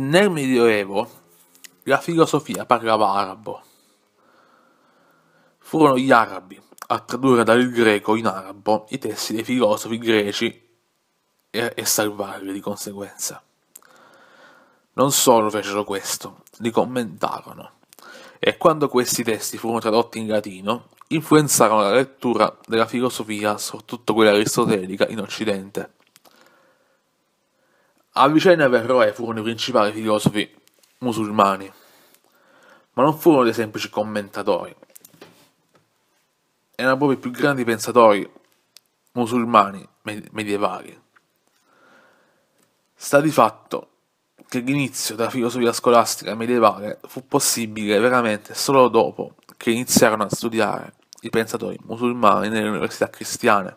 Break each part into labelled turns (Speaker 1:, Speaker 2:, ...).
Speaker 1: Nel Medioevo la filosofia parlava arabo. Furono gli arabi a tradurre dal greco in arabo i testi dei filosofi greci e, e salvarli di conseguenza. Non solo fecero questo, li commentarono e quando questi testi furono tradotti in latino, influenzarono la lettura della filosofia, soprattutto quella aristotelica, in Occidente. A Avicenna e Verroe furono i principali filosofi musulmani, ma non furono dei semplici commentatori. Erano proprio i più grandi pensatori musulmani medievali. Sta di fatto che l'inizio della filosofia scolastica medievale fu possibile veramente solo dopo che iniziarono a studiare i pensatori musulmani nelle università cristiane.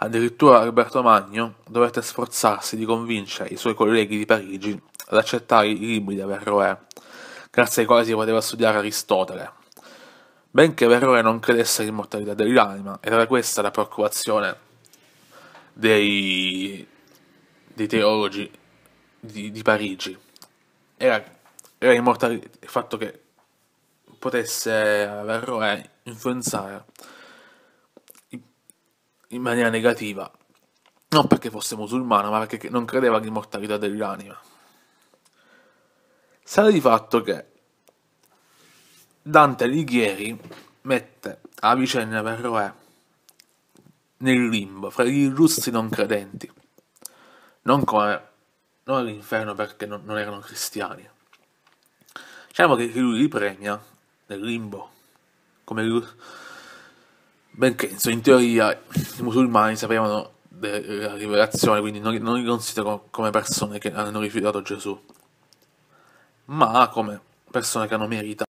Speaker 1: Addirittura Alberto Magno dovette sforzarsi di convincere i suoi colleghi di Parigi ad accettare i libri di Averroè, grazie ai quali si poteva studiare Aristotele. Benché Averroè non credesse all'immortalità dell'anima, ed era questa la preoccupazione dei, dei teologi di, di Parigi, era, era il fatto che potesse Averroè influenzare in maniera negativa, non perché fosse musulmano, ma perché non credeva all'immortalità dell'anima. Sale di fatto che Dante Alighieri mette Avicenna per Roè nel limbo, fra gli illustri non credenti, non come non all'inferno perché non, non erano cristiani. Diciamo che lui li premia nel limbo, come lui benché in teoria i musulmani sapevano della rivelazione, quindi non, non li considero come persone che hanno rifiutato Gesù, ma come persone che hanno meritato.